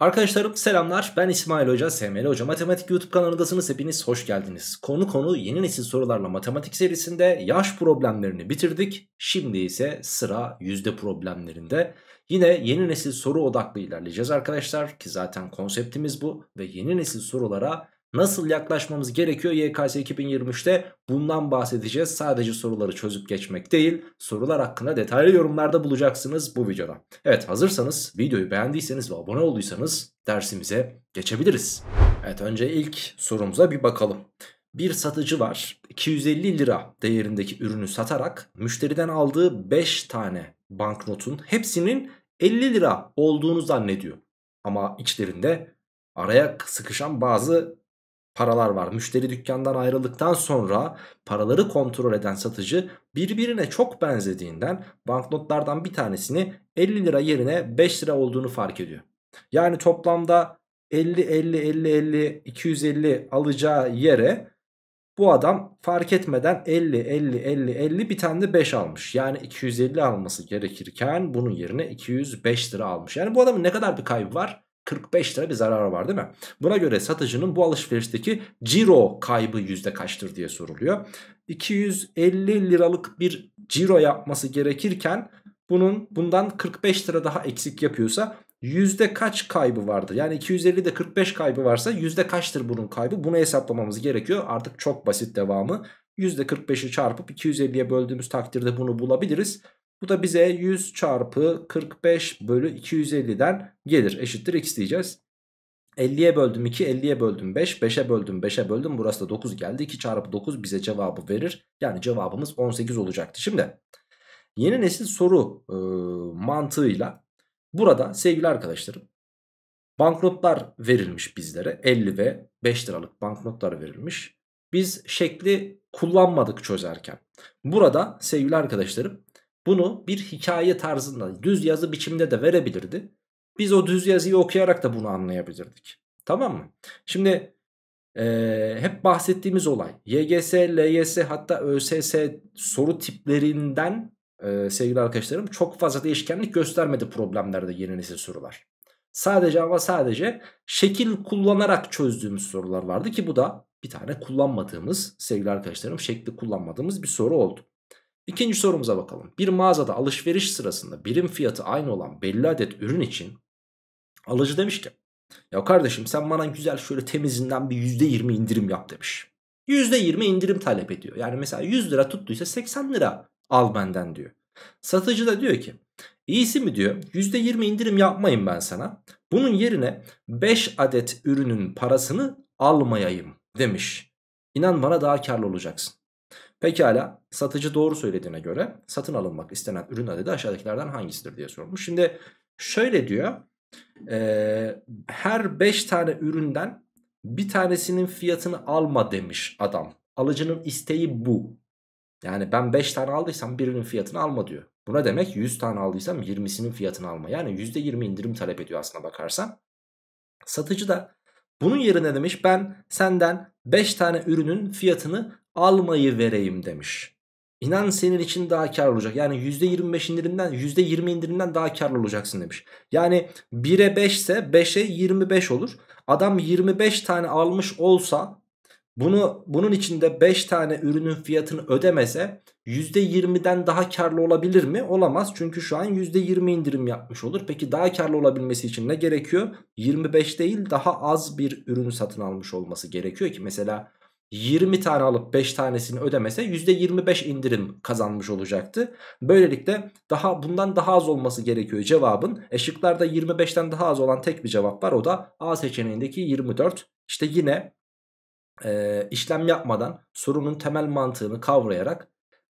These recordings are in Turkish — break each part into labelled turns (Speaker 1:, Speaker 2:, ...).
Speaker 1: Arkadaşlarım selamlar ben İsmail Hoca, SML Hoca Matematik YouTube kanalındasınız hepiniz hoş geldiniz. Konu konu yeni nesil sorularla matematik serisinde yaş problemlerini bitirdik. Şimdi ise sıra yüzde problemlerinde. Yine yeni nesil soru odaklı ilerleyeceğiz arkadaşlar ki zaten konseptimiz bu ve yeni nesil sorulara Nasıl yaklaşmamız gerekiyor YKS 2023'te bundan bahsedeceğiz. Sadece soruları çözüp geçmek değil sorular hakkında detaylı yorumlarda bulacaksınız bu videoda. Evet hazırsanız videoyu beğendiyseniz ve abone olduysanız dersimize geçebiliriz. Evet önce ilk sorumuza bir bakalım. Bir satıcı var 250 lira değerindeki ürünü satarak müşteriden aldığı 5 tane banknotun hepsinin 50 lira olduğunu zannediyor. Ama içlerinde araya sıkışan bazı paralar var. Müşteri dükkandan ayrıldıktan sonra paraları kontrol eden satıcı birbirine çok benzediğinden banknotlardan bir tanesini 50 lira yerine 5 lira olduğunu fark ediyor. Yani toplamda 50 50 50 50 250 alacağı yere bu adam fark etmeden 50 50 50 50 bir tane de 5 almış. Yani 250 alması gerekirken bunun yerine 205 lira almış. Yani bu adamın ne kadar bir kaybı var? 45 lira bir zararı var değil mi? Buna göre satıcının bu alışverişteki ciro kaybı yüzde kaçtır diye soruluyor. 250 liralık bir ciro yapması gerekirken bunun bundan 45 lira daha eksik yapıyorsa yüzde kaç kaybı vardır? Yani 250 de 45 kaybı varsa yüzde kaçtır bunun kaybı? Bunu hesaplamamız gerekiyor. Artık çok basit devamı. Yüzde %45'i çarpıp 250'ye böldüğümüz takdirde bunu bulabiliriz. Bu da bize 100 çarpı 45 bölü 250'den gelir. Eşittir x diyeceğiz. 50'ye böldüm 2, 50'ye böldüm 5, 5'e böldüm 5'e böldüm. Burası da 9 geldi. 2 çarpı 9 bize cevabı verir. Yani cevabımız 18 olacaktı. Şimdi yeni nesil soru e, mantığıyla burada sevgili arkadaşlarım banknotlar verilmiş bizlere. 50 ve 5 liralık banknotlar verilmiş. Biz şekli kullanmadık çözerken. Burada sevgili arkadaşlarım bunu bir hikaye tarzında düz yazı biçimde de verebilirdi. Biz o düz yazıyı okuyarak da bunu anlayabilirdik. Tamam mı? Şimdi e, hep bahsettiğimiz olay YGS, LYS hatta ÖSS soru tiplerinden e, sevgili arkadaşlarım çok fazla değişkenlik göstermedi problemlerde yeni nesil sorular. Sadece ama sadece şekil kullanarak çözdüğümüz sorular vardı ki bu da bir tane kullanmadığımız sevgili arkadaşlarım şekli kullanmadığımız bir soru oldu. İkinci sorumuza bakalım. Bir mağazada alışveriş sırasında birim fiyatı aynı olan belli adet ürün için alıcı demiş ki ya kardeşim sen bana güzel şöyle temizinden bir %20 indirim yap demiş. %20 indirim talep ediyor. Yani mesela 100 lira tuttuysa 80 lira al benden diyor. Satıcı da diyor ki iyisi mi diyor %20 indirim yapmayın ben sana. Bunun yerine 5 adet ürünün parasını almayayım demiş. İnan bana daha karlı olacaksın. Pekala satıcı doğru söylediğine göre satın alınmak istenen ürün adedi aşağıdakilerden hangisidir diye sormuş. Şimdi şöyle diyor e, her 5 tane üründen bir tanesinin fiyatını alma demiş adam. Alıcının isteği bu. Yani ben 5 tane aldıysam birinin fiyatını alma diyor. buna demek? 100 tane aldıysam 20'sinin fiyatını alma. Yani %20 indirim talep ediyor aslına bakarsan. Satıcı da bunun yerine demiş ben senden 5 tane ürünün fiyatını almayı vereyim demiş. İnan senin için daha karlı olacak. Yani %25 indirimden %20 indirimden daha karlı olacaksın demiş. Yani 1'e 5 ise 5'e 25 olur. Adam 25 tane almış olsa bunu bunun içinde 5 tane ürünün fiyatını ödemese %20'den daha karlı olabilir mi? Olamaz. Çünkü şu an %20 indirim yapmış olur. Peki daha karlı olabilmesi için ne gerekiyor? 25 değil daha az bir ürünü satın almış olması gerekiyor ki mesela 20 tane alıp 5 tanesini ödemese %25 indirim kazanmış olacaktı. Böylelikle daha bundan daha az olması gerekiyor cevabın. Eşiklerde 25'ten daha az olan tek bir cevap var o da A seçeneğindeki 24. İşte yine e, işlem yapmadan sorunun temel mantığını kavrayarak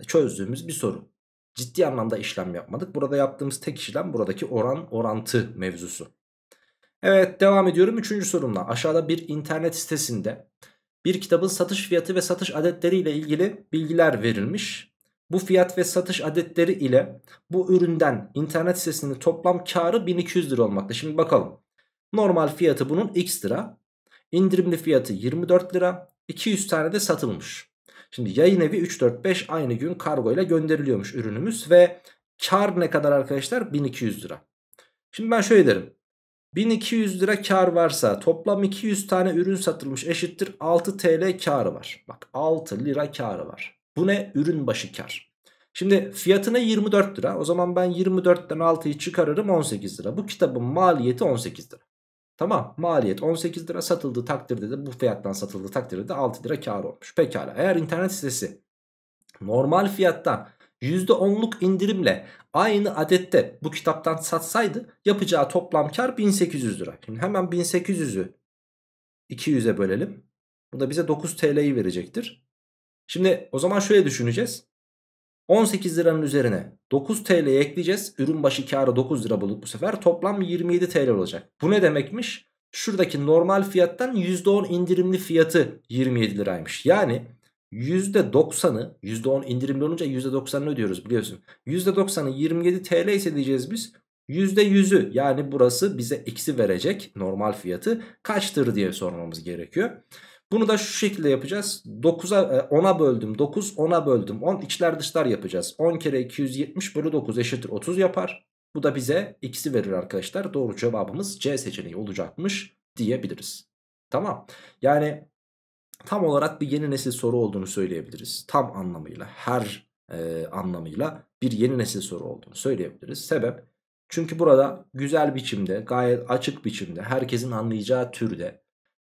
Speaker 1: çözdüğümüz bir soru. Ciddi anlamda işlem yapmadık. Burada yaptığımız tek işlem buradaki oran orantı mevzusu. Evet devam ediyorum 3. sorumla. Aşağıda bir internet sitesinde bir kitabın satış fiyatı ve satış adetleri ile ilgili bilgiler verilmiş. Bu fiyat ve satış adetleri ile bu üründen internet sitesinin toplam karı 1200 lira olmakta. Şimdi bakalım. Normal fiyatı bunun x lira. İndirimli fiyatı 24 lira. 200 tane de satılmış. Şimdi yayın evi 3, 4, 5 aynı gün kargo ile gönderiliyormuş ürünümüz ve kar ne kadar arkadaşlar? 1200 lira. Şimdi ben şöyle derim. 1200 lira kar varsa toplam 200 tane ürün satılmış eşittir 6 TL karı var. Bak 6 lira karı var. Bu ne? Ürün başı kar. Şimdi fiyatına 24 lira. O zaman ben 24'ten 6'yı çıkarırım 18 lira. Bu kitabın maliyeti 18 lira. Tamam maliyet 18 lira satıldığı takdirde de bu fiyattan satıldığı takdirde de 6 lira kar olmuş. Pekala eğer internet sitesi normal fiyattan %10'luk indirimle aynı adette bu kitaptan satsaydı yapacağı toplam kar 1800 lira. Şimdi hemen 1800'ü 200'e bölelim. Bu da bize 9 TL'yi verecektir. Şimdi o zaman şöyle düşüneceğiz. 18 liranın üzerine 9 TL'ye ekleyeceğiz. Ürün başı karı 9 lira bulup bu sefer toplam 27 TL olacak. Bu ne demekmiş? Şuradaki normal fiyattan %10 indirimli fiyatı 27 liraymış. Yani %90'ı %10 indirimli olunca %90'ını ödüyoruz biliyorsun. %90'ı 27 TL ise diyeceğiz biz %100'ü yani burası bize eksi verecek normal fiyatı kaçtır diye sormamız gerekiyor. Bunu da şu şekilde yapacağız. 9'a 10'a e, böldüm 9, 10'a böldüm 10 içler dışlar yapacağız. 10 kere 270 bölü 9 eşittir 30 yapar. Bu da bize x'i verir arkadaşlar. Doğru cevabımız C seçeneği olacakmış diyebiliriz. Tamam. Yani tam olarak bir yeni nesil soru olduğunu söyleyebiliriz. Tam anlamıyla her e, anlamıyla bir yeni nesil soru olduğunu söyleyebiliriz. Sebep çünkü burada güzel biçimde gayet açık biçimde herkesin anlayacağı türde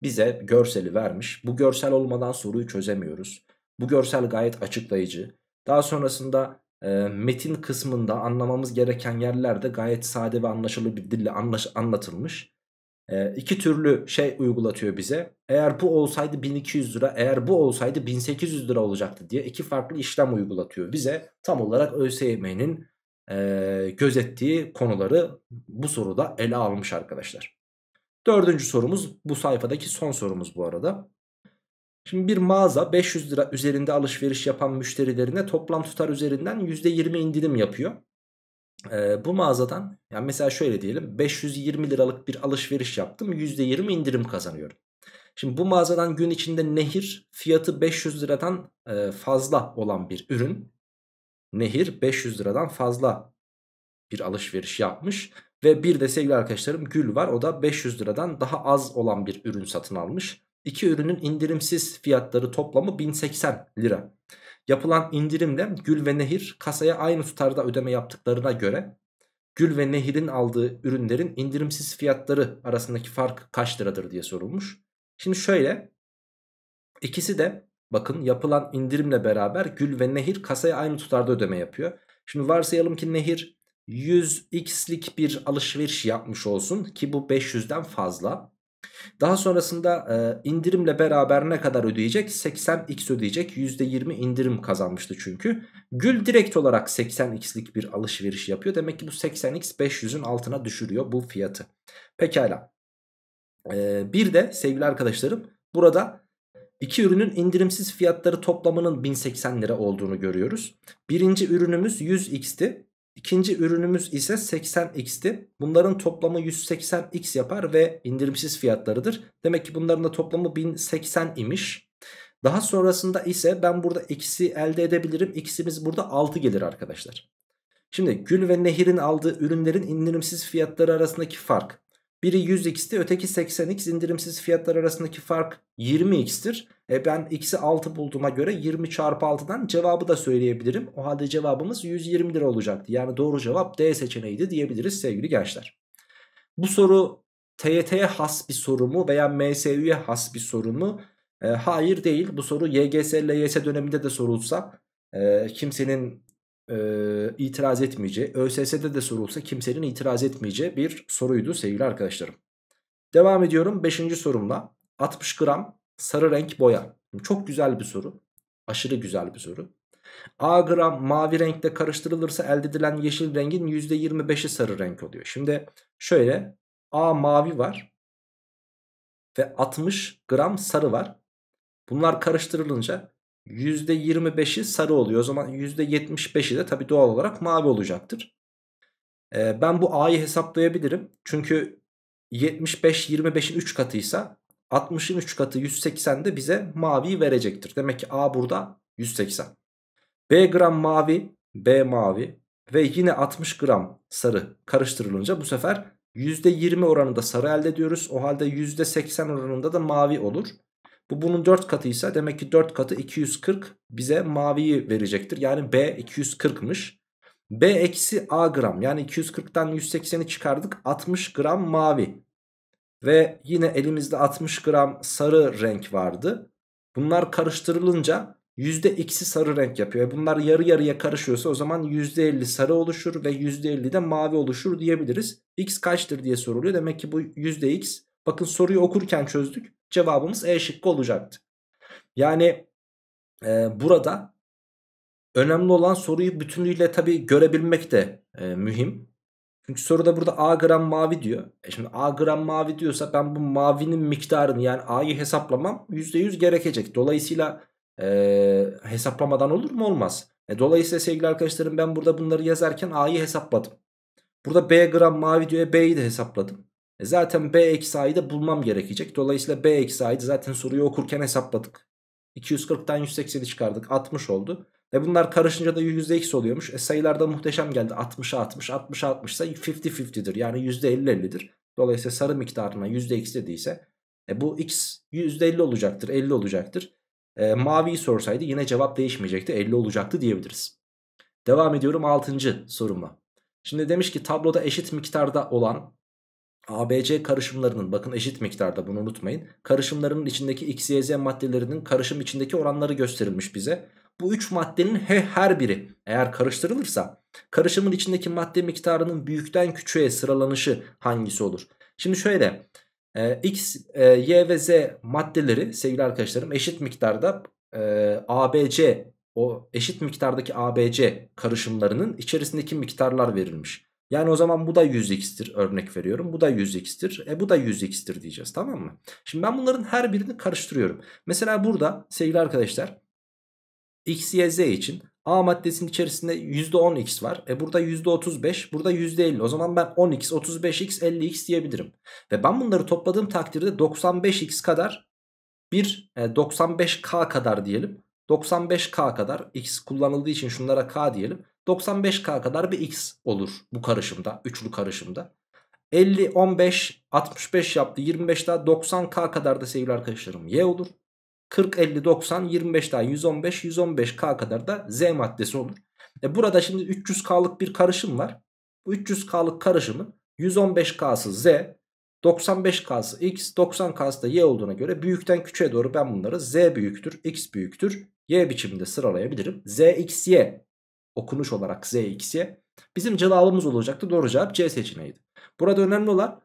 Speaker 1: bize görseli vermiş. Bu görsel olmadan soruyu çözemiyoruz. Bu görsel gayet açıklayıcı. Daha sonrasında e, metin kısmında anlamamız gereken yerlerde gayet sade ve anlaşılır bir dille anlaş anlatılmış e, iki türlü şey uygulatıyor bize. Eğer bu olsaydı 1200 lira, eğer bu olsaydı 1800 lira olacaktı diye iki farklı işlem uygulatıyor bize. Tam olarak ÖSYM'nin e, gözettiği konuları bu soruda ele almış arkadaşlar. Dördüncü sorumuz bu sayfadaki son sorumuz bu arada. Şimdi bir mağaza 500 lira üzerinde alışveriş yapan müşterilerine toplam tutar üzerinden %20 indirim yapıyor e, bu mağazadan yani mesela şöyle diyelim 520 liralık bir alışveriş yaptım %20 indirim kazanıyorum. Şimdi bu mağazadan gün içinde nehir fiyatı 500 liradan e, fazla olan bir ürün. Nehir 500 liradan fazla bir alışveriş yapmış. Ve bir de sevgili arkadaşlarım gül var o da 500 liradan daha az olan bir ürün satın almış. İki ürünün indirimsiz fiyatları toplamı 1080 lira. Yapılan indirimle Gül ve Nehir kasaya aynı tutarda ödeme yaptıklarına göre Gül ve Nehir'in aldığı ürünlerin indirimsiz fiyatları arasındaki fark kaç liradır diye sorulmuş. Şimdi şöyle ikisi de bakın yapılan indirimle beraber Gül ve Nehir kasaya aynı tutarda ödeme yapıyor. Şimdi varsayalım ki Nehir 100x'lik bir alışveriş yapmış olsun ki bu 500'den fazla. Daha sonrasında e, indirimle beraber ne kadar ödeyecek? 80x ödeyecek. %20 indirim kazanmıştı çünkü. Gül direkt olarak 80x'lik bir alışveriş yapıyor. Demek ki bu 80x 500'ün altına düşürüyor bu fiyatı. Pekala. E, bir de sevgili arkadaşlarım burada iki ürünün indirimsiz fiyatları toplamının 1080 lira olduğunu görüyoruz. Birinci ürünümüz 100x'ti. İkinci ürünümüz ise 80x'ti. Bunların toplamı 180x yapar ve indirimsiz fiyatlarıdır. Demek ki bunların da toplamı 1080 imiş. Daha sonrasında ise ben burada x'i elde edebilirim. X'imiz burada 6 gelir arkadaşlar. Şimdi Gül ve Nehir'in aldığı ürünlerin indirimsiz fiyatları arasındaki fark. Biri 100x'ti öteki 80x indirimsiz fiyatlar arasındaki fark 20x'tir. E ben x'i 6 bulduğuma göre 20 çarpı 6'dan cevabı da söyleyebilirim. O halde cevabımız 120 lira olacaktı. Yani doğru cevap D seçeneğiydi diyebiliriz sevgili gençler. Bu soru TYT'ye has bir soru mu veya MSÜ'ye has bir soru mu? E, hayır değil. Bu soru YGS, LYS döneminde de sorulsa e, kimsenin e, itiraz etmeyeceği, ÖSS'de de sorulsa kimsenin itiraz etmeyeceği bir soruydu sevgili arkadaşlarım. Devam ediyorum 5. sorumla. 60 gram sarı renk boya. Çok güzel bir soru. Aşırı güzel bir soru. A gram mavi renkte karıştırılırsa elde edilen yeşil rengin %25'i sarı renk oluyor. Şimdi şöyle A mavi var ve 60 gram sarı var. Bunlar karıştırılınca %25'i sarı oluyor. O zaman %75'i de tabi doğal olarak mavi olacaktır. Ee, ben bu A'yı hesaplayabilirim. Çünkü 75 25'in 3 katıysa 60'ın 3 katı 180 de bize mavi verecektir. Demek ki A burada 180. B gram mavi, B mavi ve yine 60 gram sarı karıştırılınca bu sefer %20 oranında sarı elde ediyoruz. O halde %80 oranında da mavi olur. Bu bunun 4 katıysa demek ki 4 katı 240 bize maviyi verecektir. Yani B 240'mış. B eksi A gram yani 240'tan 180'i çıkardık 60 gram mavi ve yine elimizde 60 gram sarı renk vardı. Bunlar karıştırılınca %x'i sarı renk yapıyor. E, bunlar yarı yarıya karışıyorsa o zaman %50 sarı oluşur ve %50 de mavi oluşur diyebiliriz. X kaçtır diye soruluyor. Demek ki bu %x bakın soruyu okurken çözdük. Cevabımız E şıkkı olacaktı. Yani e, burada önemli olan soruyu bütünlüğüyle tabi görebilmek de e, mühim. Çünkü soruda burada A gram mavi diyor. E şimdi A gram mavi diyorsa ben bu mavinin miktarını yani A'yı hesaplamam %100 gerekecek. Dolayısıyla e, hesaplamadan olur mu? Olmaz. E, dolayısıyla sevgili arkadaşlarım ben burada bunları yazarken A'yı hesapladım. Burada B gram mavi diyor. E, B'yi de hesapladım. E, zaten B eksi A'yı da bulmam gerekecek. Dolayısıyla B eksi A'yı zaten soruyu okurken hesapladık. 240'tan 180'i çıkardık. 60 oldu. E bunlar karışınca da %x oluyormuş. E sayılarda muhteşem geldi. 60'a 60, 60'a 60 ise 50-50'dir. Yani %50-50'dir. Dolayısıyla sarı miktarına %x dediyse e bu x %50 olacaktır, 50 olacaktır. E, maviyi sorsaydı yine cevap değişmeyecekti. 50 olacaktı diyebiliriz. Devam ediyorum 6. soruma. Şimdi demiş ki tabloda eşit miktarda olan ABC karışımlarının bakın eşit miktarda bunu unutmayın. Karışımlarının içindeki x, y, z maddelerinin karışım içindeki oranları gösterilmiş bize bu 3 maddenin he, her biri eğer karıştırılırsa karışımın içindeki madde miktarının büyükten küçüğe sıralanışı hangisi olur? Şimdi şöyle e, x, e, y ve z maddeleri sevgili arkadaşlarım eşit miktarda e, ABC o eşit miktardaki ABC karışımlarının içerisindeki miktarlar verilmiş. Yani o zaman bu da 100x'tir örnek veriyorum. Bu da 100x'tir. E bu da 100x'tir diyeceğiz tamam mı? Şimdi ben bunların her birini karıştırıyorum. Mesela burada sevgili arkadaşlar x, y, z için A maddesinin içerisinde %10x var. E burada %35, burada %50. O zaman ben 10x, 35x, 50x diyebilirim. Ve ben bunları topladığım takdirde 95x kadar bir 95k e, kadar diyelim. 95k kadar x kullanıldığı için şunlara k diyelim. 95k kadar bir x olur bu karışımda, üçlü karışımda. 50, 15, 65 yaptı. 25 daha 90k kadar da sevgili arkadaşlarım y olur. 40, 50, 90, 25 daha 115, 115K kadar da Z maddesi olur. E burada şimdi 300K'lık bir karışım var. Bu 300K'lık karışımın 115K'sı Z, 95K'sı X, 90K'sı da Y olduğuna göre büyükten küçüğe doğru ben bunları Z büyüktür, X büyüktür, Y biçiminde sıralayabilirim. Z, X, Y okunuş olarak Z, X, Y. Bizim cevabımız olacaktı. Doğru cevap C seçeneğiydi. Burada önemli olan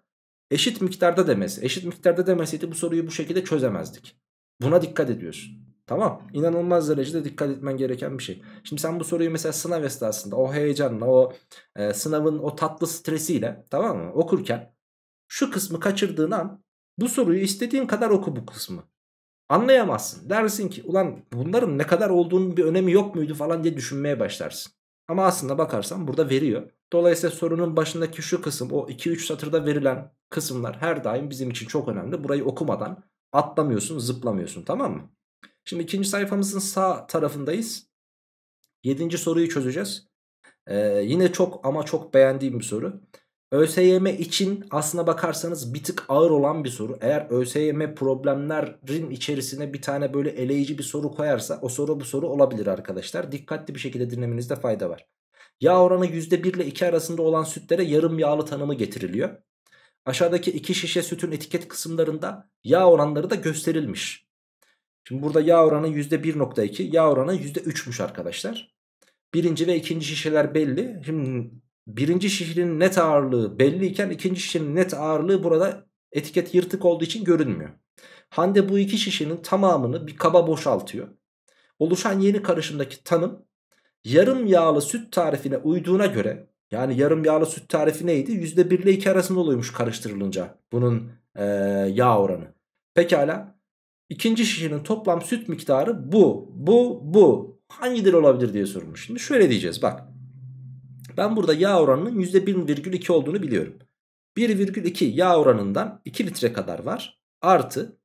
Speaker 1: eşit miktarda demesi. Eşit miktarda demeseydi bu soruyu bu şekilde çözemezdik. Buna dikkat ediyorsun. Tamam. İnanılmaz derecede dikkat etmen gereken bir şey. Şimdi sen bu soruyu mesela sınav esnasında o heyecanla o e, sınavın o tatlı stresiyle tamam mı okurken şu kısmı kaçırdığın an bu soruyu istediğin kadar oku bu kısmı. Anlayamazsın. Dersin ki ulan bunların ne kadar olduğunun bir önemi yok muydu falan diye düşünmeye başlarsın. Ama aslında bakarsan burada veriyor. Dolayısıyla sorunun başındaki şu kısım o 2-3 satırda verilen kısımlar her daim bizim için çok önemli. Burayı okumadan Atlamıyorsun zıplamıyorsun tamam mı? Şimdi ikinci sayfamızın sağ tarafındayız. Yedinci soruyu çözeceğiz. Ee, yine çok ama çok beğendiğim bir soru. ÖSYM için aslına bakarsanız bir tık ağır olan bir soru. Eğer ÖSYM problemlerin içerisine bir tane böyle eleyici bir soru koyarsa o soru bu soru olabilir arkadaşlar. Dikkatli bir şekilde dinlemenizde fayda var. Yağ oranı %1 ile 2 arasında olan sütlere yarım yağlı tanımı getiriliyor. Aşağıdaki iki şişe sütün etiket kısımlarında yağ oranları da gösterilmiş. Şimdi burada yağ oranı %1.2 yağ oranı %3'müş arkadaşlar. Birinci ve ikinci şişeler belli. Şimdi birinci şişenin net ağırlığı belliyken ikinci şişenin net ağırlığı burada etiket yırtık olduğu için görünmüyor. Hande bu iki şişenin tamamını bir kaba boşaltıyor. Oluşan yeni karışımdaki tanım yarım yağlı süt tarifine uyduğuna göre yani yarım yağlı süt tarifi neydi? %1 ile 2 arasında oluyormuş karıştırılınca bunun e, yağ oranı. Pekala. İkinci şişenin toplam süt miktarı bu, bu, bu. Hangileri olabilir diye sorulmuş. Şimdi şöyle diyeceğiz bak. Ben burada yağ oranının %1,2 olduğunu biliyorum. 1,2 yağ oranından 2 litre kadar var. Artı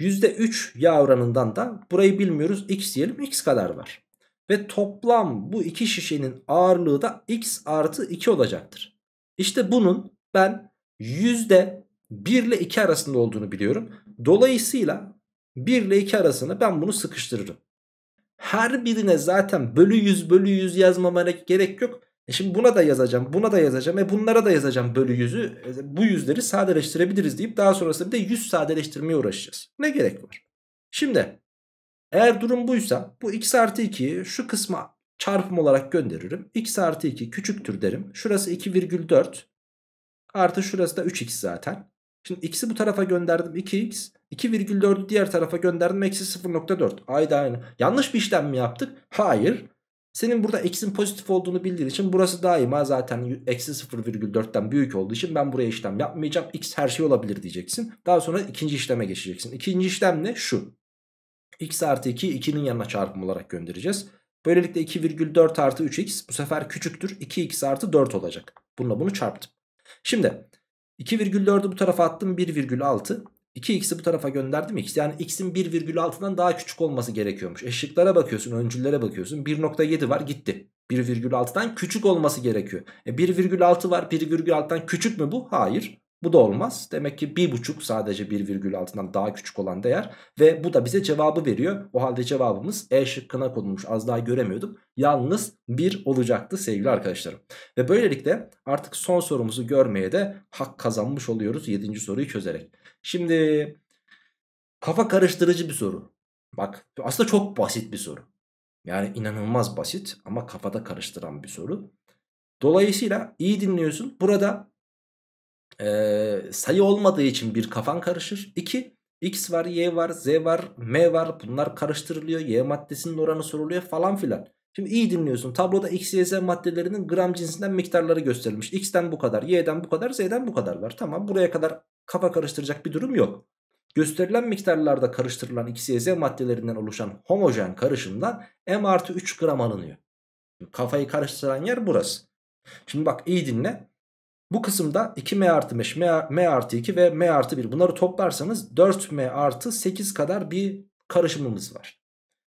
Speaker 1: %3 yağ oranından da burayı bilmiyoruz x diyelim x kadar var. Ve toplam bu iki şişenin ağırlığı da x artı 2 olacaktır. İşte bunun ben yüzde 1 ile 2 arasında olduğunu biliyorum. Dolayısıyla 1 ile 2 arasını ben bunu sıkıştırırım. Her birine zaten bölü 100 bölü 100 yazmama gerek yok. E şimdi buna da yazacağım, buna da yazacağım, ve bunlara da yazacağım bölü yüzü. E bu yüzleri sadeleştirebiliriz deyip daha sonrasında bir de yüz sadeleştirmeye uğraşacağız. Ne gerek var? Şimdi eğer durum buysa bu x artı 2'yi şu kısma çarpım olarak gönderirim. x artı 2 küçüktür derim. Şurası 2,4 artı şurası da 3x zaten. Şimdi x'i bu tarafa gönderdim 2x. 2,4'ü diğer tarafa gönderdim eksi 0,4. Ayda aynı. Yanlış bir işlem mi yaptık? Hayır. Senin burada x'in pozitif olduğunu bildiğin için burası daima zaten eksi 0,4'ten büyük olduğu için ben buraya işlem yapmayacağım. x her şey olabilir diyeceksin. Daha sonra ikinci işleme geçeceksin. İkinci işlem ne? Şu x artı 2 2'nin yanına çarpım olarak göndereceğiz. Böylelikle 2,4 artı 3x bu sefer küçüktür 2x artı 4 olacak. Bununla bunu çarptım. Şimdi 2,4'ü bu tarafa attım 1,6. 2x'i bu tarafa gönderdim x. Yani x'in 1,6'dan daha küçük olması gerekiyormuş. Eşliklere bakıyorsun, öncüllere bakıyorsun. 1.7 var gitti. 1,6'dan küçük olması gerekiyor. E 1,6 var. 1,6'dan küçük mü bu? Hayır. Bu da olmaz. Demek ki 1.5 sadece 1 virgül altından daha küçük olan değer. Ve bu da bize cevabı veriyor. O halde cevabımız E şıkkına konulmuş. Az daha göremiyordum. Yalnız 1 olacaktı sevgili arkadaşlarım. Ve böylelikle artık son sorumuzu görmeye de hak kazanmış oluyoruz 7. soruyu çözerek. Şimdi kafa karıştırıcı bir soru. Bak aslında çok basit bir soru. Yani inanılmaz basit ama kafada karıştıran bir soru. Dolayısıyla iyi dinliyorsun. Burada e, sayı olmadığı için bir kafan karışır. 2 x var y var z var m var bunlar karıştırılıyor y maddesinin oranı soruluyor falan filan. Şimdi iyi dinliyorsun tabloda x y z maddelerinin gram cinsinden miktarları gösterilmiş. x'ten bu kadar y'den bu kadar z'den bu kadar var tamam buraya kadar kafa karıştıracak bir durum yok. Gösterilen miktarlarda karıştırılan x y z maddelerinden oluşan homojen karışımdan m artı 3 gram alınıyor. Kafayı karıştıran yer burası. Şimdi bak iyi dinle. Bu kısımda 2m artı 5, m, m artı 2 ve m artı 1 bunları toplarsanız 4m artı 8 kadar bir karışımımız var.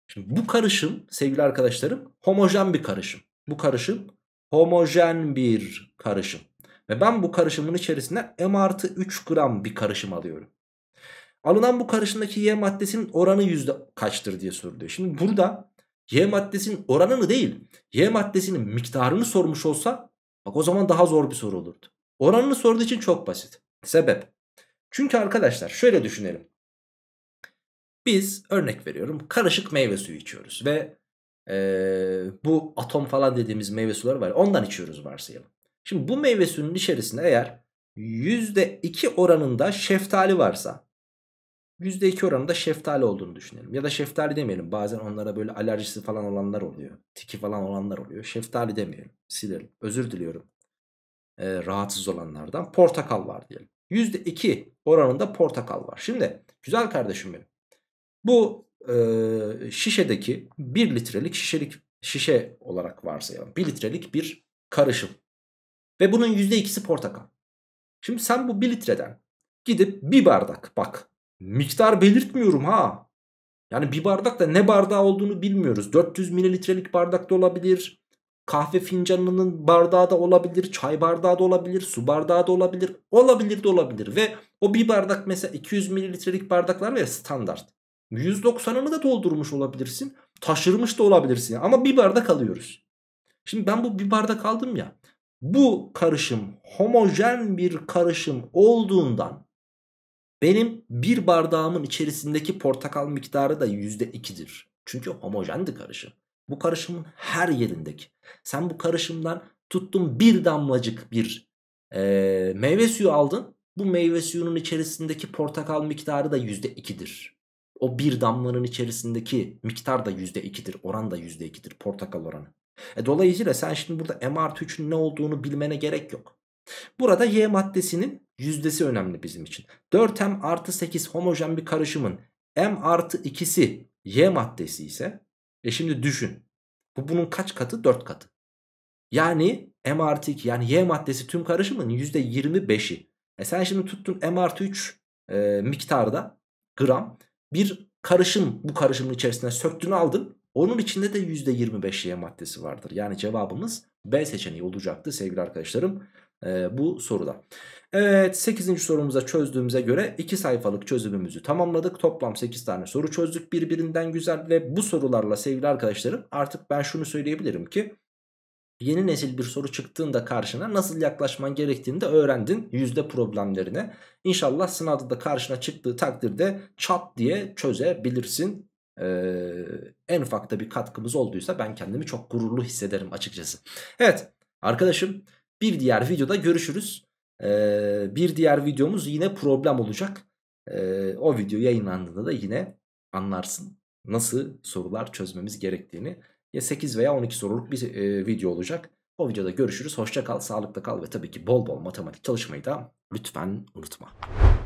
Speaker 1: Şimdi bu karışım sevgili arkadaşlarım homojen bir karışım. Bu karışım homojen bir karışım. Ve ben bu karışımın içerisinde m artı 3 gram bir karışım alıyorum. Alınan bu karışımdaki y maddesinin oranı yüzde kaçtır diye soruluyor. Şimdi burada y maddesinin oranını değil y maddesinin miktarını sormuş olsa Bak o zaman daha zor bir soru olurdu. Oranını sorduğu için çok basit. Sebep. Çünkü arkadaşlar şöyle düşünelim. Biz örnek veriyorum karışık meyve suyu içiyoruz ve ee, bu atom falan dediğimiz meyve suları var. Ondan içiyoruz varsayalım. Şimdi bu meyve suyunun içerisinde eğer %2 oranında şeftali varsa %2 oranında şeftali olduğunu düşünelim. Ya da şeftali demeyelim. Bazen onlara böyle alerjisi falan olanlar oluyor. Tiki falan olanlar oluyor. Şeftali demeyelim. Silelim. Özür diliyorum. Ee, rahatsız olanlardan. Portakal var diyelim. %2 oranında portakal var. Şimdi güzel kardeşim benim. Bu e, şişedeki 1 litrelik şişelik şişe olarak varsayalım. 1 litrelik bir karışım. Ve bunun %2'si portakal. Şimdi sen bu 1 litreden gidip bir bardak bak Miktar belirtmiyorum ha. Yani bir bardak da ne bardağı olduğunu bilmiyoruz. 400 mililitrelik bardak da olabilir. Kahve fincanının bardağı da olabilir. Çay bardağı da olabilir. Su bardağı da olabilir. Olabilir de olabilir. Ve o bir bardak mesela 200 mililitrelik bardaklar var ya standart. 190'ını da doldurmuş olabilirsin. Taşırmış da olabilirsin. Ama bir bardak alıyoruz. Şimdi ben bu bir bardak aldım ya. Bu karışım homojen bir karışım olduğundan benim bir bardağımın içerisindeki portakal miktarı da %2'dir. Çünkü homojendi karışım. Bu karışımın her yerindeki. Sen bu karışımdan tuttun bir damlacık bir e, meyve suyu aldın. Bu meyve suyunun içerisindeki portakal miktarı da %2'dir. O bir damlanın içerisindeki miktar da %2'dir. Oran da %2'dir. Portakal oranı. E, dolayısıyla sen şimdi burada M artı 3'ün ne olduğunu bilmene gerek yok. Burada Y maddesinin Yüzdesi önemli bizim için. 4m artı 8 homojen bir karışımın m artı 2'si y maddesi ise e şimdi düşün. Bu bunun kaç katı? 4 katı. Yani m artı 2 yani y maddesi tüm karışımın %25'i. E sen şimdi tuttun m artı 3 e, miktarda gram bir karışım bu karışımın içerisine söktün aldın. Onun içinde de %25 Y maddesi vardır. Yani cevabımız B seçeneği olacaktı sevgili arkadaşlarım e, bu soruda. Evet 8. sorumuza çözdüğümüze göre 2 sayfalık çözümümüzü tamamladık. Toplam 8 tane soru çözdük birbirinden güzel ve bu sorularla sevgili arkadaşlarım artık ben şunu söyleyebilirim ki Yeni nesil bir soru çıktığında karşına nasıl yaklaşman gerektiğini de öğrendin yüzde problemlerine. İnşallah sınavda da karşına çıktığı takdirde çat diye çözebilirsin. Ee, en ufakta bir katkımız olduysa ben kendimi çok gururlu hissederim açıkçası. Evet arkadaşım bir diğer videoda görüşürüz. Ee, bir diğer videomuz yine problem olacak. Ee, o video yayınlandığında da yine anlarsın nasıl sorular çözmemiz gerektiğini. Ya 8 veya 12 soruluk bir e, video olacak. O videoda görüşürüz. Hoşça kal, sağlıkla kal ve tabii ki bol bol matematik çalışmayı da lütfen unutma.